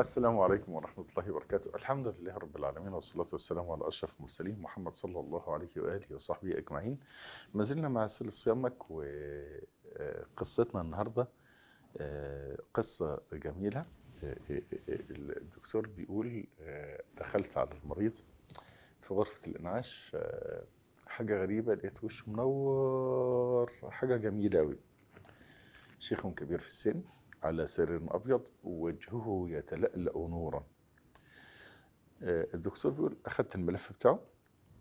السلام عليكم ورحمة الله وبركاته الحمد لله رب العالمين والصلاة والسلام على أشرف المرسلين محمد صلى الله عليه وآله وصحبه أجمعين ما زلنا مع سل صيامك وقصتنا النهاردة قصة جميلة الدكتور بيقول دخلت على المريض في غرفة الإنعاش حاجة غريبة لقيت وشه منور حاجة جميلة أوي شيخ كبير في السن على سرير أبيض ووجهه يتلألأ نورا آه، الدكتور بيقول أخذت الملف بتاعه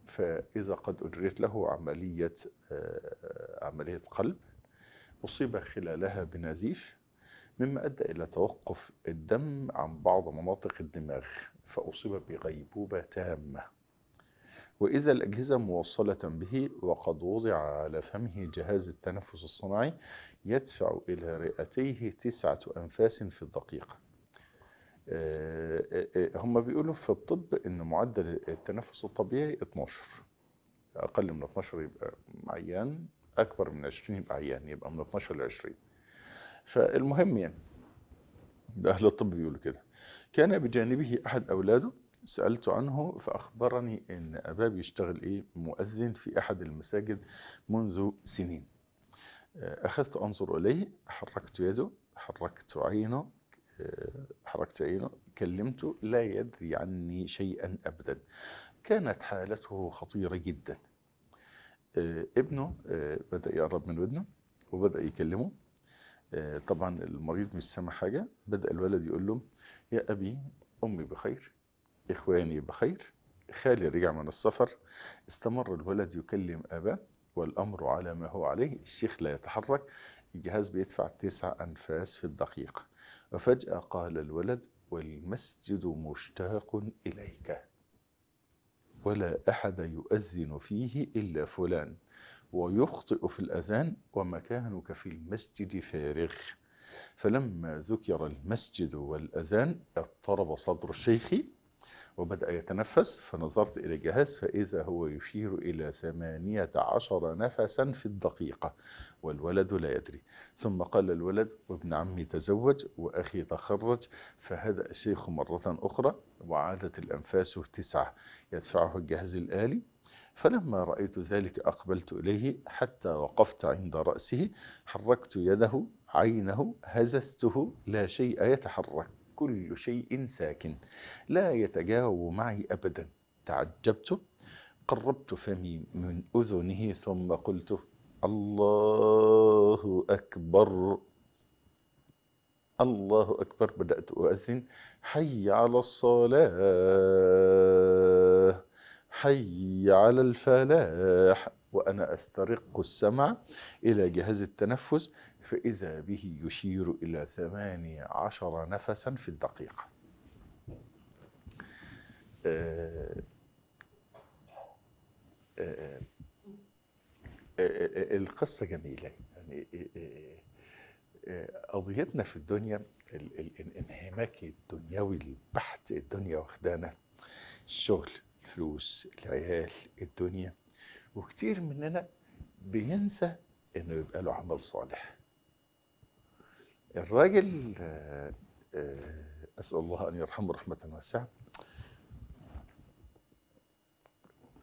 فإذا قد أجريت له عملية آه، عملية قلب أصيب خلالها بنزيف مما أدى إلى توقف الدم عن بعض مناطق الدماغ فأصيب بغيبوبة تامة وإذا الأجهزة موصلة به وقد وضع على فمه جهاز التنفس الصناعي يدفع إلى رئتيه تسعة أنفاس في الدقيقة آه، آه، آه، هم بيقولوا في الطب أن معدل التنفس الطبيعي 12 أقل من 12 يبقى عيان أكبر من 20 يبقى عيان يبقى من 12 ل 20 فالمهم يعني أهل الطب بيقولوا كده كان بجانبه أحد أولاده سألت عنه فأخبرني أن أباه بيشتغل إيه مؤذن في أحد المساجد منذ سنين آه، أخذت أنظر إليه حركت يده حركت عينه آه، حركت عينه كلمته لا يدري عني شيئا أبدا كانت حالته خطيرة جدا آه، ابنه بدأ يقرب من ودنه وبدأ يكلمه طبعا المريض مش سامع حاجة بدأ الولد يقول له يا أبي أمي بخير إخواني بخير خالي رجع من السفر استمر الولد يكلم أباه والأمر على ما هو عليه الشيخ لا يتحرك الجهاز بيدفع تسع أنفاس في الدقيقة وفجأة قال الولد والمسجد مشتاق إليك ولا أحد يؤذن فيه إلا فلان ويخطئ في الأذان ومكانك في المسجد فارغ فلما ذكر المسجد والأذان اضطرب صدر الشيخ وبدأ يتنفس فنظرت إلى الجهاز فإذا هو يشير إلى ثمانية عشر نفسا في الدقيقة والولد لا يدري ثم قال الولد وابن عمي تزوج وأخي تخرج فهدأ الشيخ مرة أخرى وعادت الأنفاس تسعة يدفعه الجهاز الآلي فلما رأيت ذلك أقبلت إليه حتى وقفت عند رأسه حركت يده عينه هزسته لا شيء يتحرك كل شيء ساكن لا يتجاوب معي أبدا تعجبت قربت فمي من أذنه ثم قلت الله أكبر الله أكبر بدأت أؤذن حي على الصلاة حي على الفلاح وأنا أسترق السمع إلى جهاز التنفس فإذا به يشير إلى ثمانية عشر نفسا في الدقيقة القصة جميلة يعني قضيتنا في الدنيا الانهماك الدنيوي البحت الدنيا واخدانا الشغل الفلوس العيال الدنيا وكتير مننا بينسى انه يبقى له عمل صالح الراجل آه، آه، اسال الله ان يرحمه رحمه واسعه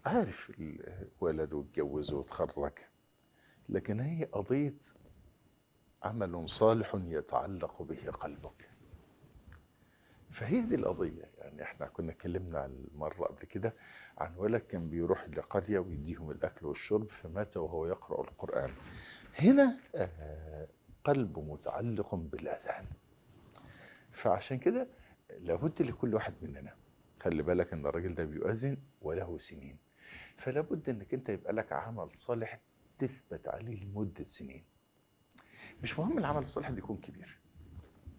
عارف الولد واتجوز واتخرج لكن هي قضيه عمل صالح يتعلق به قلبك فهي دي القضيه يعني احنا كنا اتكلمنا مره قبل كده عن ولد كان بيروح لقريه ويديهم الاكل والشرب فمات وهو يقرا القران هنا آه، قلبه متعلق بالاذان فعشان كده لابد لكل واحد مننا خلي بالك ان الراجل ده بيؤذن وله سنين فلابد انك انت يبقى لك عمل صالح تثبت عليه لمده سنين مش مهم العمل الصالح ده يكون كبير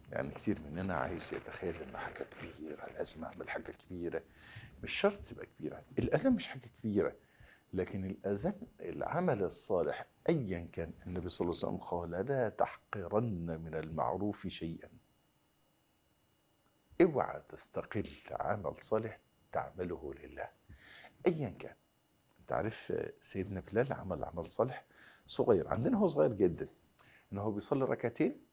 يعني كثير مننا عايز يتخيل ان حاجه كبيره لازم اعمل حاجه كبيره مش شرط تبقى كبيره الاذان مش حاجه كبيره لكن الاذان العمل الصالح ايا كان النبي صلى الله عليه وسلم قال لا تحقرن من المعروف شيئا اوعى تستقل عمل صالح تعمله لله ايا كان انت عارف سيدنا بلال عمل عمل صالح صغير عندنا هو صغير جدا ان هو بيصلي ركعتين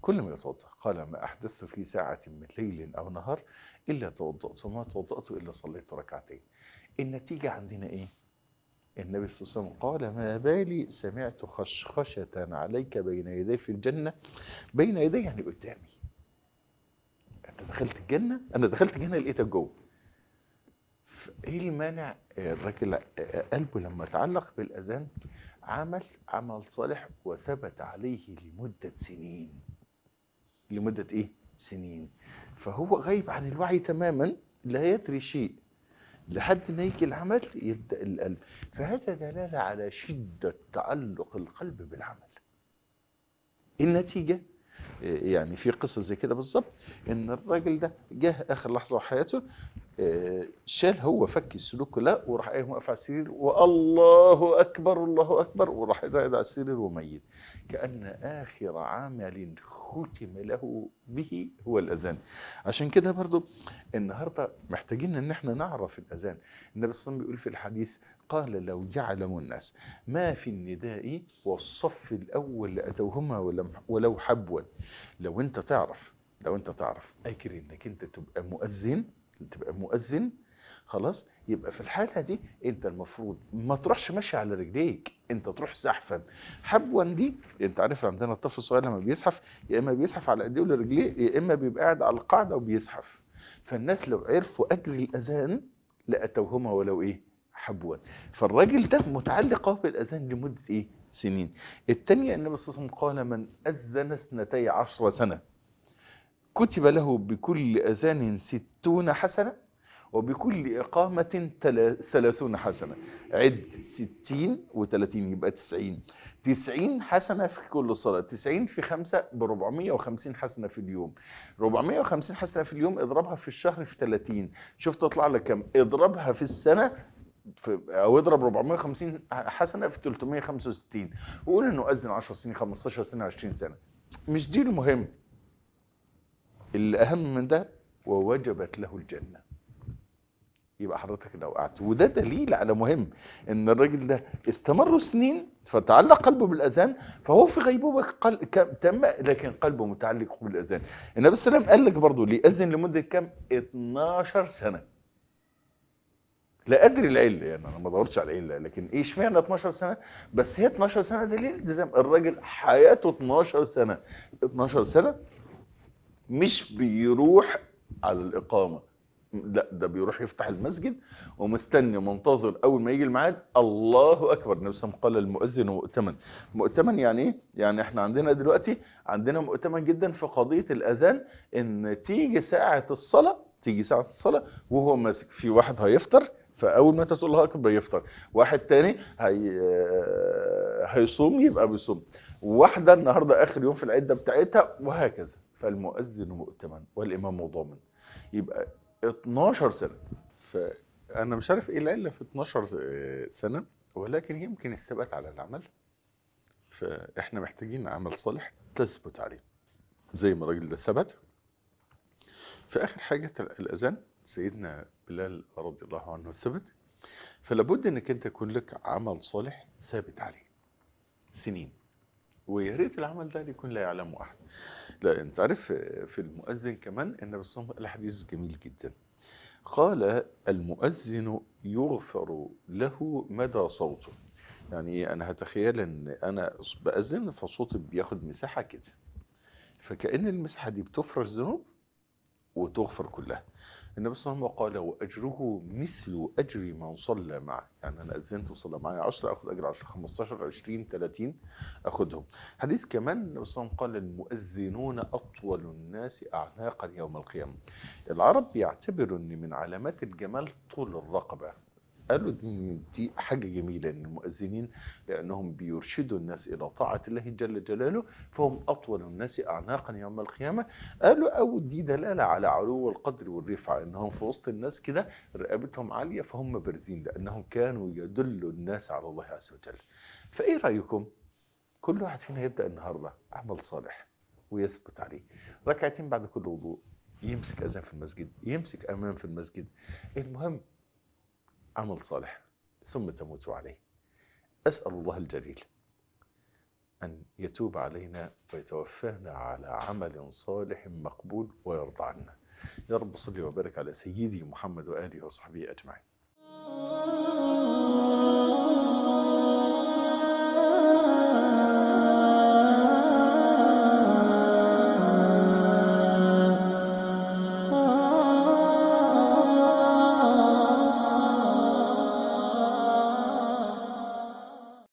كل ما يتوضا قال ما احدثت في ساعه من ليل او نهار الا توضات وما توضات الا صليت ركعتين النتيجه عندنا ايه النبي صلى الله عليه وسلم قال ما بالي سمعت خشخشة عليك بين يدي في الجنة بين يدي يعني قدامي أنت دخلت الجنة أنا دخلت الجنة لقيتك جوه ايه المانع الراجل قلبه لما تعلق بالاذان عمل عمل صالح وثبت عليه لمده سنين لمدة إيه؟ سنين فهو غايب عن الوعي تماما لا يدري شيء لحد ما يجي العمل يبدأ القلب فهذا دلالة على شدة تعلق القلب بالعمل إيه النتيجة إيه يعني في قصة زي كده بالظبط إن الراجل ده جه آخر لحظة في حياته شال هو فك السلوك لا وراح قايم واقف على السرير والله اكبر الله اكبر وراح قاعد على السرير وميت كان اخر عمل ختم له به هو الاذان عشان كده برضو النهارده محتاجين ان احنا نعرف الاذان النبي صلى الله عليه وسلم بيقول في الحديث قال لو يعلم الناس ما في النداء والصف الاول لاتوهما ولو حبوا لو انت تعرف لو انت تعرف اجري انك انت تبقى مؤذن تبقى مؤذن خلاص يبقى في الحاله دي انت المفروض ما تروحش ماشي على رجليك انت تروح زحفا حبوا دي انت عارف عندنا الطفل الصغير لما بيزحف يا اما بيزحف على ايديه ولا رجليه يا اما بيبقى قاعد على القاعده وبيزحف فالناس لو عرفوا اجر الاذان لاتوهما ولو ايه حبوا فالراجل ده متعلق بالاذان لمده ايه سنين الثانيه النبي صلى الله عليه وسلم قال من اذن اثنتي عشره سنه كتب له بكل أذان ستون حسنة وبكل إقامة ثلاثون حسنة عد ستين وثلاثين يبقى تسعين تسعين حسنة في كل صلاة تسعين في خمسة بربعمية وخمسين حسنة في اليوم ربعمية وخمسين حسنة في اليوم اضربها في الشهر في ثلاثين شوف تطلع لك كم اضربها في السنة في او اضرب 450 حسنه في 365 وقول انه اذن 10 سنين 15 سنه 20 سنه مش دي المهم الأهم من ده ووجبت له الجنة يبقى حضرتك لو قعدت وده دليل على مهم ان الراجل ده استمر سنين فتعلق قلبه بالاذان فهو في غيبوبه قل... كم... تم لكن قلبه متعلق بالاذان النبي صلى الله عليه وسلم قال لك برضه ليأذن لمده كام 12 سنه لا ادري العله يعني انا ما دورتش على العله لكن ايه اشمعنى 12 سنه بس هي 12 سنه دليل التزام الراجل حياته 12 سنه 12 سنه مش بيروح على الاقامه لا ده بيروح يفتح المسجد ومستني منتظر اول ما يجي الميعاد الله اكبر النبي صلى قال المؤذن مؤتمن مؤتمن يعني ايه يعني احنا عندنا دلوقتي عندنا مؤتمن جدا في قضيه الاذان ان تيجي ساعه الصلاه تيجي ساعه الصلاه وهو ماسك في واحد هيفطر فاول ما انت تقول الله اكبر يفطر واحد تاني هي... هيصوم يبقى بيصوم واحده النهارده اخر يوم في العده بتاعتها وهكذا فالمؤذن مؤتمن والامام ضامن يبقى 12 سنه فانا مش عارف ايه العله في 12 آه، سنه ولكن يمكن الثبات على العمل فاحنا محتاجين عمل صالح تثبت عليه زي ما الراجل ده ثبت في اخر حاجه الاذان سيدنا بلال رضي الله عنه ثبت فلابد انك انت يكون لك عمل صالح ثابت عليه سنين ويا ريت العمل ده يكون لا يعلمه احد لا انت عارف آه، في المؤذن كمان النبي صلى الله عليه وسلم الحديث جميل جدا قال المؤذن يغفر له مدى صوته يعني انا هتخيل ان انا باذن فصوتي بياخد مساحه كده فكان المساحه دي بتفرش ذنوب وتغفر كلها النبي صلى الله عليه وسلم قال واجره مثل اجر من صلى معي يعني انا اذنت وصلى معي 10 اخذ اجر 10 15 20 30 اخذهم حديث كمان النبي صلى الله عليه وسلم قال المؤذنون اطول الناس اعناقا يوم القيامه العرب بيعتبروا ان من علامات الجمال طول الرقبه قالوا دي, دي حاجة جميلة إن المؤذنين لأنهم بيرشدوا الناس إلى طاعة الله جل جلاله فهم أطول الناس أعناقا يوم القيامة قالوا أو دي دلالة على علو القدر والرفعة إنهم في وسط الناس كده رقبتهم عالية فهم بارزين لأنهم كانوا يدلوا الناس على الله عز وجل فإيه رأيكم؟ كل واحد فينا يبدأ النهاردة عمل صالح ويثبت عليه ركعتين بعد كل وضوء يمسك أذان في المسجد يمسك أمام في المسجد المهم عمل صالح ثم تموت عليه أسأل الله الجليل أن يتوب علينا ويتوفانا على عمل صالح مقبول ويرضى عنا يا رب صلي وبارك على سيدي محمد وآله وصحبه أجمعين